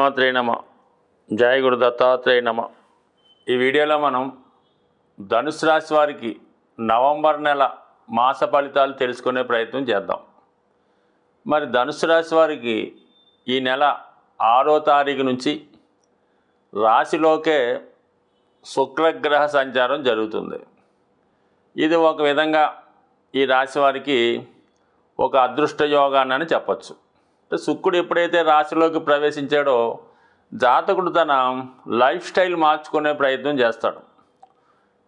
శ్రీమాత్రే నమ జయ గురు దత్తాత్రేయ నమ ఈ వీడియోలో మనం ధనుసు రాశి వారికి నవంబర్ నెల మాస ఫలితాలు తెలుసుకునే ప్రయత్నం చేద్దాం మరి ధనుసు రాశి వారికి ఈ నెల ఆరో తారీఖు నుంచి రాశిలోకే శుక్రగ్రహ సంచారం జరుగుతుంది ఇది ఒక విధంగా ఈ రాశి వారికి ఒక అదృష్ట యోగాన్ని చెప్పచ్చు శుక్రుడు ఎప్పుడైతే రాశిలోకి ప్రవేశించాడో జాతకుడు తన లైఫ్ స్టైల్ మార్చుకునే ప్రయత్నం చేస్తాడు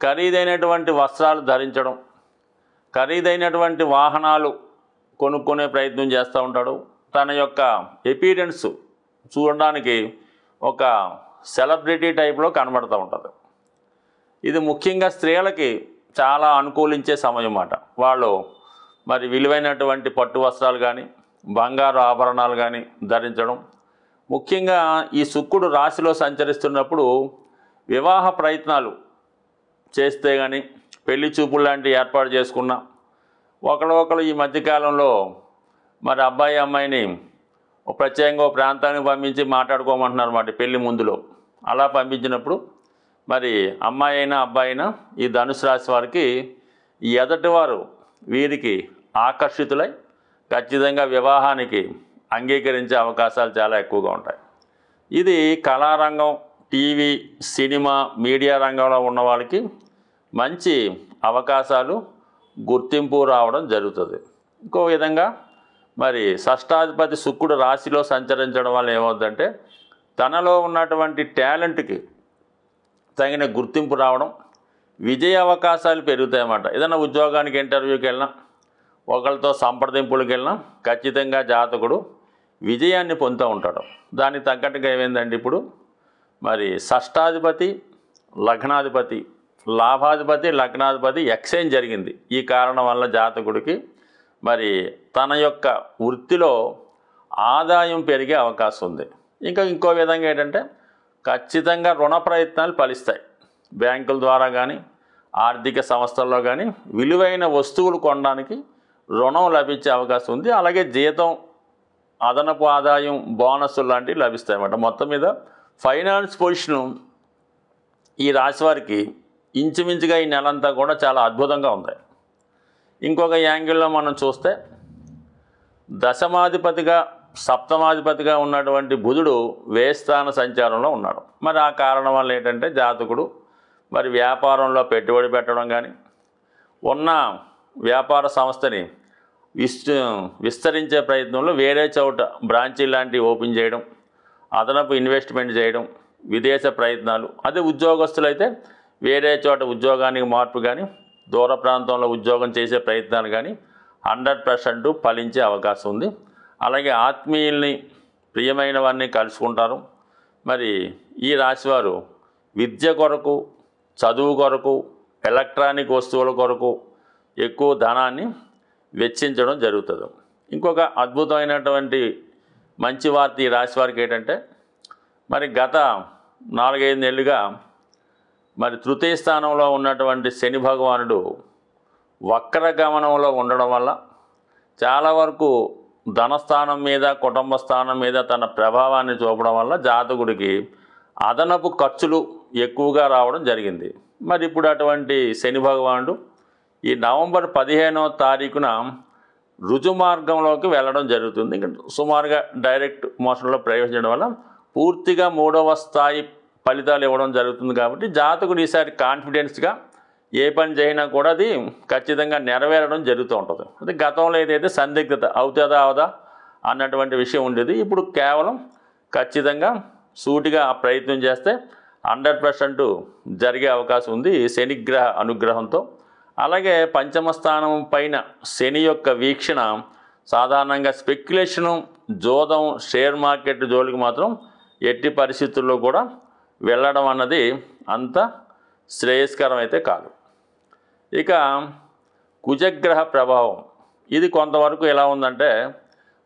ఖరీదైనటువంటి వస్త్రాలు ధరించడం ఖరీదైనటువంటి వాహనాలు కొనుక్కునే ప్రయత్నం చేస్తూ ఉంటాడు తన యొక్క ఎపీరియన్స్ చూడడానికి ఒక సెలబ్రిటీ టైప్లో కనబడుతూ ఉంటుంది ఇది ముఖ్యంగా స్త్రీలకి చాలా అనుకూలించే సమయం అన్నమాట వాళ్ళు మరి విలువైనటువంటి పట్టు వస్త్రాలు కానీ బంగారు ఆభరణాలు కానీ ధరించడం ముఖ్యంగా ఈ శుక్రుడు రాశిలో సంచరిస్తున్నప్పుడు వివాహ ప్రయత్నాలు చేస్తే కానీ పెళ్లి చూపులు లాంటివి ఏర్పాటు చేసుకున్నా ఒకరు ఈ మధ్యకాలంలో మరి అబ్బాయి అమ్మాయిని ప్రత్యేకంగా ప్రాంతానికి పంపించి మాట్లాడుకోమంటున్నారు మాట పెళ్లి ముందులో అలా పంపించినప్పుడు మరి అమ్మాయి అయినా అబ్బాయి అయినా ఈ ధనుసు రాశి వారికి ఎదటివారు వీరికి ఆకర్షితులై ఖచ్చితంగా వివాహానికి అంగీకరించే అవకాశాలు చాలా ఎక్కువగా ఉంటాయి ఇది కళారంగం టీవీ సినిమా మీడియా రంగంలో ఉన్న వాళ్ళకి మంచి అవకాశాలు గుర్తింపు రావడం జరుగుతుంది ఇంకో విధంగా మరి షష్టాధిపతి శుక్రుడు రాశిలో సంచరించడం వల్ల ఏమవుతుందంటే తనలో ఉన్నటువంటి టాలెంట్కి తగిన గుర్తింపు రావడం విజయ అవకాశాలు పెరుగుతాయన్నమాట ఏదైనా ఉద్యోగానికి ఇంటర్వ్యూకి వెళ్ళినా ఒకరితో సంప్రదింపులకు వెళ్ళినా ఖచ్చితంగా జాతకుడు విజయాన్ని పొందుతూ ఉంటాడు దానికి తగ్గట్టుగా ఏమైందండి ఇప్పుడు మరి షష్టాధిపతి లగ్నాధిపతి లాభాధిపతి లగ్నాధిపతి ఎక్స్చేంజ్ జరిగింది ఈ కారణం వల్ల జాతకుడికి మరి తన యొక్క వృత్తిలో ఆదాయం పెరిగే అవకాశం ఉంది ఇంకా ఇంకో విధంగా ఏంటంటే ఖచ్చితంగా రుణ ప్రయత్నాలు ఫలిస్తాయి బ్యాంకుల ద్వారా కానీ ఆర్థిక సంస్థల్లో కానీ విలువైన వస్తువులు కొనడానికి రుణం లభించే అవకాశం ఉంది అలాగే జీతం అదనపు ఆదాయం బోనస్ లాంటివి లభిస్తాయన్నమాట మొత్తం మీద ఫైనాన్స్ పొజిషను ఈ రాశి వారికి ఇంచుమించుగా ఈ నెలంతా కూడా చాలా అద్భుతంగా ఉంది ఇంకొక యాంగిల్లో మనం చూస్తే దశమాధిపతిగా సప్తమాధిపతిగా ఉన్నటువంటి బుధుడు వేస్థాన సంచారంలో ఉన్నాడు మరి ఆ కారణం వల్ల ఏంటంటే జాతకుడు మరి వ్యాపారంలో పెట్టుబడి పెట్టడం కానీ ఉన్న వ్యాపార సంస్థని విస్త విస్తరించే ప్రయత్నంలో వేరే చోట బ్రాంచీ లాంటివి ఓపెన్ చేయడం అదనపు ఇన్వెస్ట్మెంట్ చేయడం విదేశ ప్రయత్నాలు అదే ఉద్యోగస్తులైతే వేరే చోట ఉద్యోగానికి మార్పు కానీ దూర ప్రాంతంలో ఉద్యోగం చేసే ప్రయత్నాలు కానీ హండ్రెడ్ పర్సెంట్ ఫలించే అవకాశం ఉంది అలాగే ఆత్మీయుల్ని ప్రియమైన వారిని కలుసుకుంటారు మరి ఈ రాశివారు విద్య కొరకు చదువు కొరకు ఎలక్ట్రానిక్ వస్తువుల కొరకు ఎక్కువ ధనాన్ని వెచ్చించడం జరుగుతుంది ఇంకొక అద్భుతమైనటువంటి మంచి వార్త ఈ రాశి వారికి ఏంటంటే మరి గత నాలుగైదు నెలలుగా మరి తృతీయ స్థానంలో ఉన్నటువంటి శని భగవానుడు వక్ర గమనంలో ఉండడం వల్ల చాలా వరకు ధనస్థానం మీద కుటుంబ స్థానం మీద తన ప్రభావాన్ని చూపడం వల్ల జాతకుడికి అదనపు ఖర్చులు ఎక్కువగా రావడం జరిగింది మరి ఇప్పుడు అటువంటి శని భగవానుడు ఈ నవంబర్ పదిహేనవ తారీఖున రుజుమార్గంలోకి వెళ్ళడం జరుగుతుంది సుమారుగా డైరెక్ట్ మోషన్లో ప్రవేశించడం వల్ల పూర్తిగా మూడవ స్థాయి ఫలితాలు ఇవ్వడం జరుగుతుంది కాబట్టి జాతకుడు ఈసారి కాన్ఫిడెన్స్గా ఏ పని చేయినా కూడా అది ఖచ్చితంగా నెరవేరడం జరుగుతూ ఉంటుంది అంటే గతంలో ఏదైతే సందిగ్ధత అవుతుందా అవదా అన్నటువంటి విషయం ఉండేది ఇప్పుడు కేవలం ఖచ్చితంగా సూటిగా ఆ ప్రయత్నం చేస్తే హండ్రెడ్ జరిగే అవకాశం ఉంది శనిగ్రహ అనుగ్రహంతో అలాగే పంచమ స్థానం పైన శని యొక్క వీక్షణ సాధారణంగా స్పెక్యులేషను జోదం షేర్ మార్కెట్ జోలికి మాత్రం ఎట్టి పరిస్థితుల్లో కూడా వెళ్ళడం అన్నది అంత శ్రేయస్కరం అయితే కాదు ఇక కుజగ్రహ ప్రభావం ఇది కొంతవరకు ఎలా ఉందంటే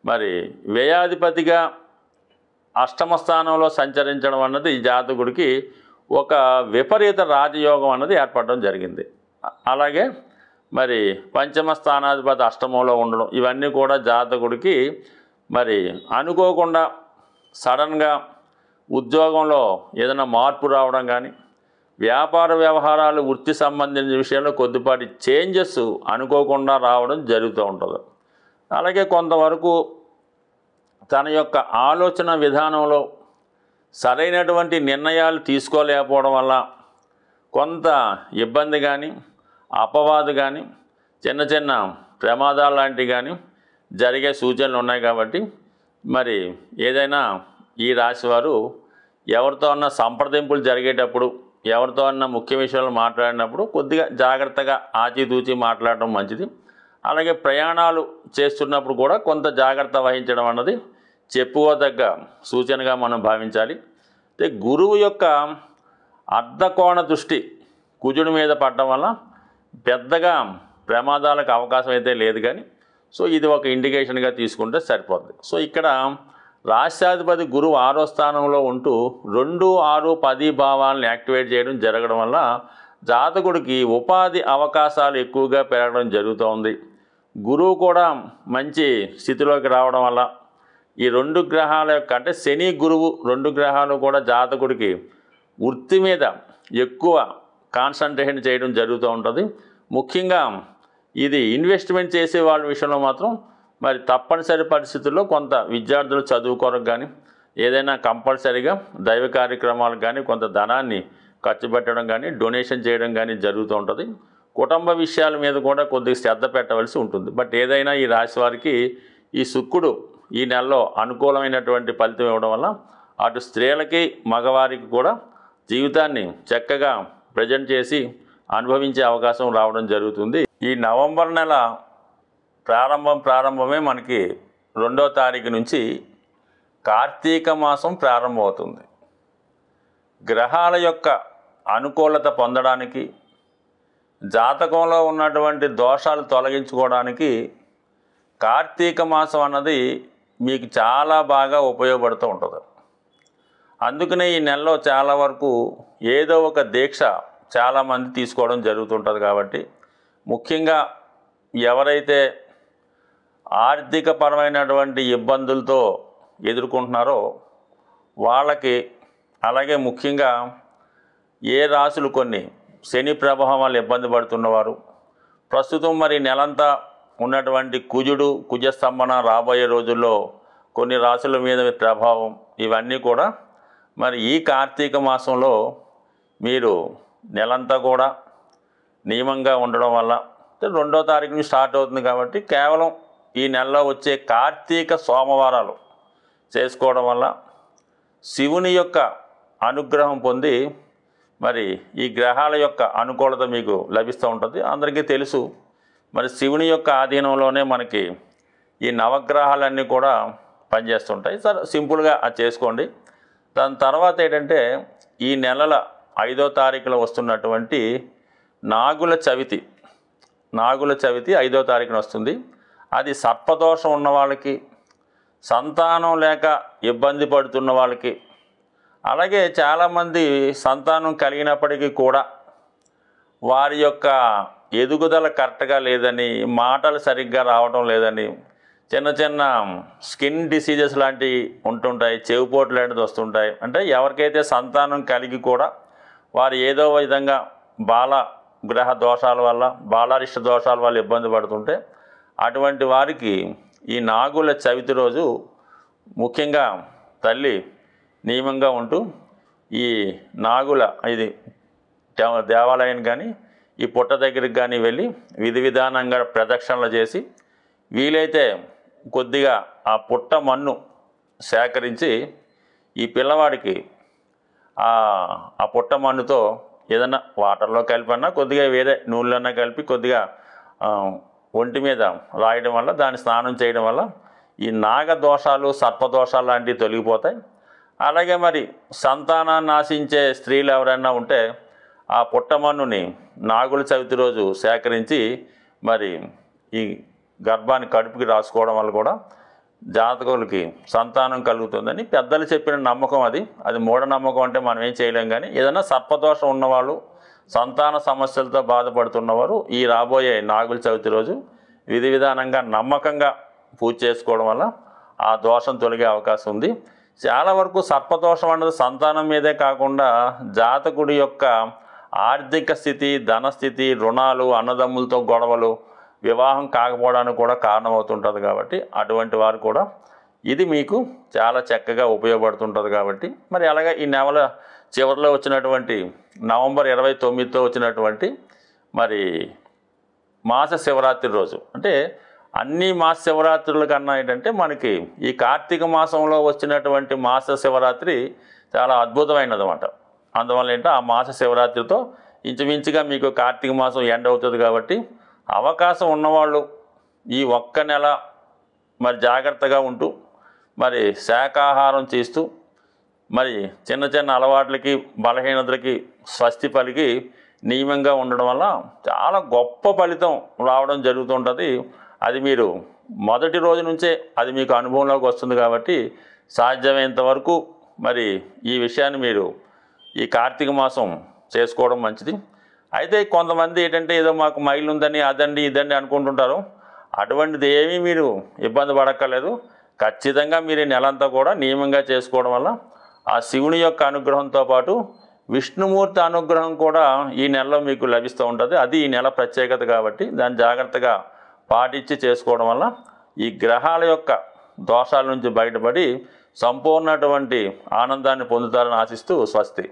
మరి వ్యయాధిపతిగా అష్టమ స్థానంలో సంచరించడం అన్నది జాతకుడికి ఒక విపరీత రాజయోగం అన్నది ఏర్పడడం జరిగింది అలాగే మరి పంచమ స్థానాధిపతి అష్టమంలో ఉండడం ఇవన్నీ కూడా జాతకుడికి మరి అనుకోకుండా సడన్గా ఉద్యోగంలో ఏదైనా మార్పు రావడం కానీ వ్యాపార వ్యవహారాలు వృత్తి సంబంధించిన విషయంలో కొద్దిపాటి చేంజెస్ అనుకోకుండా రావడం జరుగుతూ ఉంటుంది అలాగే కొంతవరకు తన యొక్క ఆలోచన విధానంలో సరైనటువంటి నిర్ణయాలు తీసుకోలేకపోవడం వల్ల కొంత ఇబ్బంది కానీ అపవాదు కానీ చిన్న చిన్న ప్రమాదాలు లాంటివి కానీ జరిగే సూచనలు ఉన్నాయి కాబట్టి మరి ఏదైనా ఈ రాశి వారు ఎవరితో అన్న సంప్రదింపులు జరిగేటప్పుడు ఎవరితో అన్న ముఖ్య విషయాలు మాట్లాడినప్పుడు కొద్దిగా జాగ్రత్తగా ఆచితూచి మాట్లాడటం మంచిది అలాగే ప్రయాణాలు చేస్తున్నప్పుడు కూడా కొంత జాగ్రత్త వహించడం అన్నది చెప్పుకోదగ్గ సూచనగా మనం భావించాలి అయితే గురువు యొక్క అర్ధకోణ దృష్టి కుజుడి మీద పడడం వల్ల పెద్దగా ప్రమాదాలకు అవకాశం అయితే లేదు కానీ సో ఇది ఒక ఇండికేషన్గా తీసుకుంటే సరిపోతుంది సో ఇక్కడ రాష్ట్రాధిపతి గురువు ఆరో స్థానంలో ఉంటూ రెండు ఆరు పది భావాలను యాక్టివేట్ చేయడం జరగడం వల్ల జాతకుడికి ఉపాధి అవకాశాలు ఎక్కువగా పెరగడం జరుగుతోంది గురువు కూడా మంచి స్థితిలోకి రావడం వల్ల ఈ రెండు గ్రహాల యొక్క అంటే శని గురువు రెండు గ్రహాలు కూడా జాతకుడికి వృత్తి మీద ఎక్కువ కాన్సన్ట్రేషన్ చేయడం జరుగుతూ ఉంటుంది ముఖ్యంగా ఇది ఇన్వెస్ట్మెంట్ చేసే వాళ్ళ విషయంలో మాత్రం మరి తప్పనిసరి పరిస్థితుల్లో కొంత విద్యార్థులు చదువు కొరకు కానీ ఏదైనా కంపల్సరీగా దైవ కార్యక్రమాలకు కానీ కొంత ధనాన్ని ఖర్చు పెట్టడం కానీ డొనేషన్ చేయడం కానీ జరుగుతూ ఉంటుంది కుటుంబ విషయాల మీద కూడా కొద్దిగా శ్రద్ధ పెట్టవలసి ఉంటుంది బట్ ఏదైనా ఈ రాశి వారికి ఈ శుక్రుడు ఈ నెలలో అనుకూలమైనటువంటి ఫలితం ఇవ్వడం వల్ల అటు స్త్రీలకి మగవారికి కూడా జీవితాన్ని చక్కగా ప్రజెంట్ చేసి అనుభవించే అవకాశం రావడం జరుగుతుంది ఈ నవంబర్ నెల ప్రారంభం ప్రారంభమే మనకి రెండో తారీఖు నుంచి కార్తీక మాసం ప్రారంభమవుతుంది గ్రహాల యొక్క అనుకూలత పొందడానికి జాతకంలో ఉన్నటువంటి దోషాలు తొలగించుకోవడానికి కార్తీక మాసం అన్నది మీకు చాలా బాగా ఉపయోగపడుతూ ఉంటుంది అందుకనే ఈ నెలలో చాలా వరకు ఏదో ఒక దీక్ష చాలామంది తీసుకోవడం జరుగుతుంటుంది కాబట్టి ముఖ్యంగా ఎవరైతే ఆర్థిక పరమైనటువంటి ఇబ్బందులతో ఎదుర్కొంటున్నారో వాళ్ళకి అలాగే ముఖ్యంగా ఏ రాసులు కొన్ని శని ప్రభావం వల్ల ఇబ్బంది పడుతున్నవారు ప్రస్తుతం మరి నెలంతా ఉన్నటువంటి కుజుడు కుజస్తంభన రాబోయే రోజుల్లో కొన్ని రాసుల మీద ప్రభావం ఇవన్నీ కూడా మరి ఈ కార్తీక మాసంలో మీరు నెలంతా కూడా నియమంగా ఉండడం వల్ల రెండో తారీఖు నుంచి స్టార్ట్ అవుతుంది కాబట్టి కేవలం ఈ నెలలో వచ్చే కార్తీక సోమవారాలు చేసుకోవడం వల్ల శివుని యొక్క అనుగ్రహం పొంది మరి ఈ గ్రహాల యొక్క అనుకూలత మీకు లభిస్తూ ఉంటుంది అందరికీ తెలుసు మరి శివుని యొక్క ఆధీనంలోనే మనకి ఈ నవగ్రహాలన్నీ కూడా పనిచేస్తుంటాయి సరే సింపుల్గా అది చేసుకోండి దాని తర్వాత ఏంటంటే ఈ నెలల ఐదో తారీఖులో వస్తున్నటువంటి నాగుల చవితి నాగుల చవితి ఐదో తారీఖున వస్తుంది అది సర్పదోషం ఉన్న వాళ్ళకి సంతానం లేక ఇబ్బంది పడుతున్న వాళ్ళకి అలాగే చాలామంది సంతానం కలిగినప్పటికీ కూడా వారి యొక్క ఎదుగుదల కరెక్ట్గా లేదని మాటలు సరిగ్గా రావడం లేదని చిన్న చిన్న స్కిన్ డిసీజెస్ లాంటివి ఉంటుంటాయి చెవిపోటు లాంటిది వస్తుంటాయి అంటే ఎవరికైతే సంతానం కలిగి కూడా వారు ఏదో విధంగా బాల గ్రహ దోషాల వల్ల బాలారిష్ట దోషాల వల్ల ఇబ్బంది పడుతుంటే అటువంటి వారికి ఈ నాగుల చవితి రోజు ముఖ్యంగా తల్లి నియమంగా ఉంటూ ఈ నాగుల ఇది దేవాలయం కానీ ఈ పుట్ట దగ్గరికి కానీ వెళ్ళి విధి విధానంగా ప్రదక్షిణలు చేసి వీలైతే కొద్దిగా ఆ పుట్ట మన్ను సేకరించి ఈ పిల్లవాడికి ఆ పుట్ట మన్నుతో ఏదన్నా వాటర్లో కలిపన్నా కొద్దిగా వేరే నూనెలన్నా కలిపి కొద్దిగా ఒంటి మీద రాయడం వల్ల దాన్ని స్నానం చేయడం వల్ల ఈ నాగదోషాలు సర్పదోషాలు లాంటివి తొలగిపోతాయి అలాగే మరి సంతానాన్ని ఆశించే స్త్రీలు ఎవరైనా ఉంటే ఆ పుట్టమన్నుని నాగుల చవితి రోజు సేకరించి మరి ఈ గర్భాన్ని కడుపుకి రాసుకోవడం వల్ల కూడా జాతకులకి సంతానం కలుగుతుందని పెద్దలు చెప్పిన నమ్మకం అది అది మూఢనమ్మకం అంటే మనం ఏం చేయలేం కానీ ఏదైనా సర్పదోషం ఉన్నవాళ్ళు సంతాన సమస్యలతో బాధపడుతున్నవారు ఈ రాబోయే నాగుల చవితి రోజు విధి విధానంగా నమ్మకంగా పూజ చేసుకోవడం వల్ల ఆ దోషం తొలగే అవకాశం ఉంది చాలా వరకు సర్పదోషం అన్నది సంతానం మీదే కాకుండా జాతకుడి యొక్క ఆర్థిక స్థితి ధనస్థితి రుణాలు అన్నదమ్ములతో గొడవలు వివాహం కాకపోవడానికి కూడా కారణమవుతుంటుంది కాబట్టి అటువంటి వారు కూడా ఇది మీకు చాలా చక్కగా ఉపయోగపడుతుంటుంది కాబట్టి మరి అలాగే ఈ నెల చివరిలో వచ్చినటువంటి నవంబర్ ఇరవై తొమ్మిదితో వచ్చినటువంటి మరి మాస శివరాత్రి రోజు అంటే అన్ని మాస శివరాత్రుల కన్నా ఏంటంటే మనకి ఈ కార్తీక మాసంలో వచ్చినటువంటి మాస శివరాత్రి చాలా అద్భుతమైనది అనమాట అందువల్ల ఏంటంటే ఆ మాస శివరాత్రితో ఇంచుమించుగా మీకు కార్తీక మాసం ఎండ్ అవుతుంది కాబట్టి అవకాశం ఉన్నవాళ్ళు ఈ ఒక్క నెల మరి జాగ్రత్తగా ఉంటూ మరి శాఖాహారం చేస్తూ మరి చిన్న చిన్న అలవాట్లకి బలహీనతలకి స్వస్తి పలికి నియమంగా ఉండడం వల్ల చాలా గొప్ప ఫలితం రావడం జరుగుతుంటుంది అది మీరు మొదటి రోజు నుంచే అది మీకు అనుభవంలోకి వస్తుంది కాబట్టి సాధ్యమైనంత వరకు మరి ఈ విషయాన్ని మీరు ఈ కార్తీక మాసం చేసుకోవడం మంచిది అయితే కొంతమంది ఏంటంటే ఏదో మాకు మైలు ఉందని అదండి ఇదండి అనుకుంటుంటారు అటువంటిది ఏమీ మీరు ఇబ్బంది పడక్కర్లేదు ఖచ్చితంగా మీరు నెలంతా కూడా నియమంగా చేసుకోవడం వల్ల ఆ శివుని యొక్క అనుగ్రహంతో పాటు విష్ణుమూర్తి అనుగ్రహం కూడా ఈ నెలలో మీకు లభిస్తూ ఉంటుంది అది ఈ నెల ప్రత్యేకత కాబట్టి దాన్ని జాగ్రత్తగా పాటించి చేసుకోవడం వల్ల ఈ గ్రహాల యొక్క దోషాల నుంచి బయటపడి సంపూర్ణటువంటి ఆనందాన్ని పొందుతారని ఆశిస్తూ స్వస్తి